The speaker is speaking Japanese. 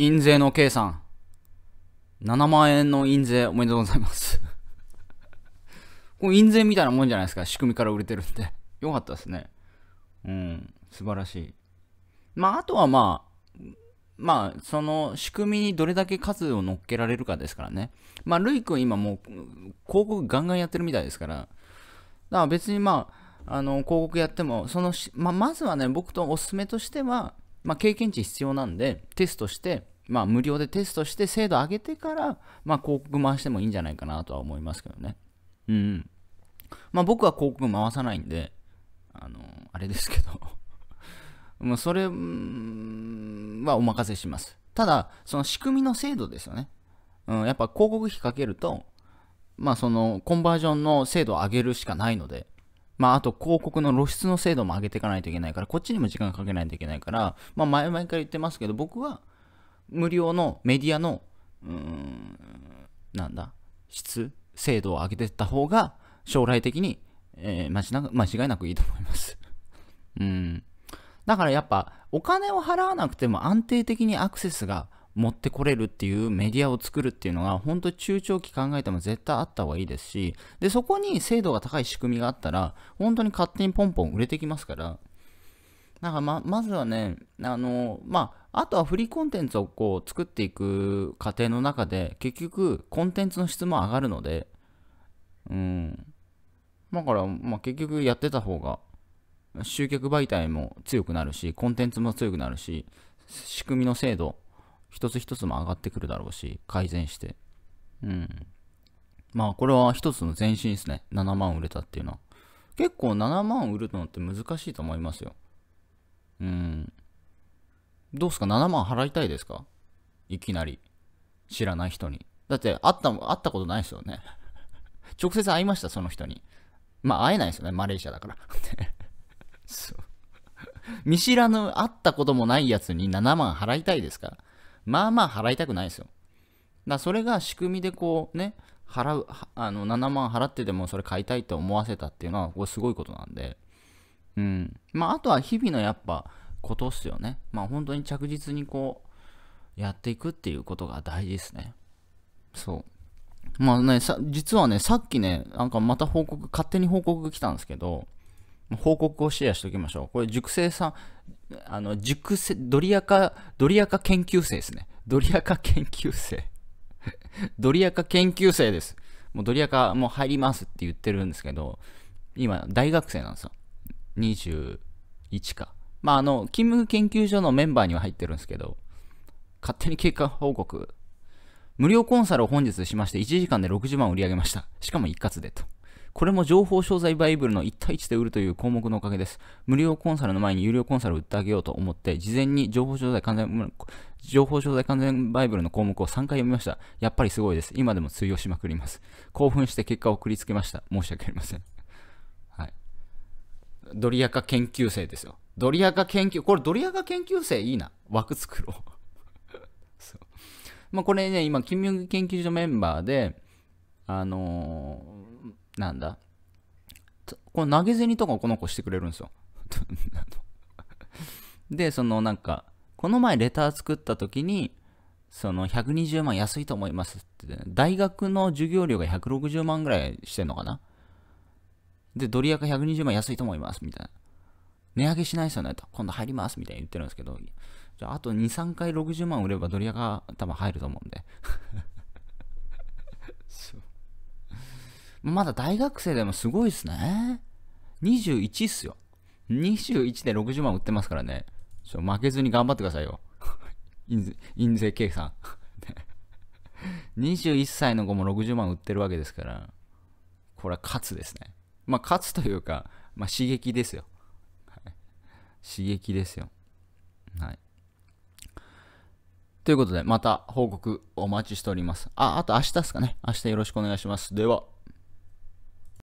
印税の計算。7万円の印税おめでとうございます これ印税みたいなもんじゃないですか。仕組みから売れてるんで。よかったですね。うん。素晴らしい。まあ、あとはまあ、まあ、その仕組みにどれだけ数を乗っけられるかですからね。まあ、るいくん今もう広告ガンガンやってるみたいですから。だから別にまあ、あの、広告やっても、そのまあ、まずはね、僕とおすすめとしては、まあ、経験値必要なんで、テストして、まあ、無料でテストして精度上げてから、まあ、広告回してもいいんじゃないかなとは思いますけどね。うん、まあ、僕は広告回さないんで、あのあれですけど それはお任せします。ただ、その仕組みの精度ですよね。うん、やっぱ広告費かけると、まあ、そのコンバージョンの精度を上げるしかないので、まあ、あと広告の露出の精度も上げていかないといけないから、こっちにも時間かけないといけないから、まあ、前々から言ってますけど、僕は無料のメディアの、うーん、なんだ、質、精度を上げていった方が、将来的に、えー、間違いなくいいと思います うん。だからやっぱ、お金を払わなくても安定的にアクセスが持ってこれるっていうメディアを作るっていうのが、本当中長期考えても絶対あった方がいいですし、で、そこに精度が高い仕組みがあったら、本当に勝手にポンポン売れてきますから、なんかま、まずはね、あの、まあ、あとはフリーコンテンツをこう作っていく過程の中で、結局コンテンツの質も上がるので、うん。だから、まあ、結局やってた方が、集客媒体も強くなるし、コンテンツも強くなるし、仕組みの精度一つ一つも上がってくるだろうし、改善して。うん。まあ、これは一つの前進ですね。7万売れたっていうのは。結構7万売るのって難しいと思いますよ。うん。どうすか ?7 万払いたいですかいきなり。知らない人に。だって、会った、会ったことないですよね。直接会いました、その人に。まあ、会えないですよね、マレーシアだから。そう。見知らぬ、会ったこともないやつに7万払いたいですかまあまあ払いたくないですよ。だそれが仕組みでこうね、払う、あの、7万払ってでもそれ買いたいと思わせたっていうのは、これすごいことなんで。うん。まあ、あとは日々のやっぱ、ことっすよね。まあ、本当に着実にこう、やっていくっていうことが大事ですね。そう。まあね、さ、実はね、さっきね、なんかまた報告、勝手に報告が来たんですけど、報告をシェアしておきましょう。これ、熟成さん、あの、熟成、ドリアカ、ドリアカ研究生ですね。ドリアカ研究生 ドリアカ研究生です。もうドリアカもう入りますって言ってるんですけど、今、大学生なんですよ。21か。まあ、あの、勤務研究所のメンバーには入ってるんですけど、勝手に結果報告。無料コンサルを本日しまして、1時間で60万売り上げました。しかも一括でと。これも情報商材バイブルの1対1で売るという項目のおかげです。無料コンサルの前に有料コンサルを売ってあげようと思って、事前に情報商材完全、情報商材完全バイブルの項目を3回読みました。やっぱりすごいです。今でも通用しまくります。興奮して結果を送りつけました。申し訳ありません。はい。ドリアカ研究生ですよ。ドリアカ研究、これドリアカ研究生いいな。枠作ろ う。まあ、これね、今、金融研究所メンバーで、あのーなんだこの投げ銭とかをこの子してくれるんですよ。で、そのなんか、この前レター作った時に、その120万安いと思いますって、ね、大学の授業料が160万ぐらいしてんのかなで、ドリアが120万安いと思いますみたいな。値上げしないですよねと、今度入りますみたいに言ってるんですけど、じゃああと2、3回60万売ればドリアが多分入ると思うんでまだ大学生でもすごいっすね。21っすよ。21で60万売ってますからね。ちょ、負けずに頑張ってくださいよ。印税計算。21 歳の子も60万売ってるわけですから、これは勝つですね。まあ、勝つというか、まあ、刺激ですよ。刺激ですよ。はい。ということで、また報告お待ちしております。あ、あと明日ですかね。明日よろしくお願いします。では。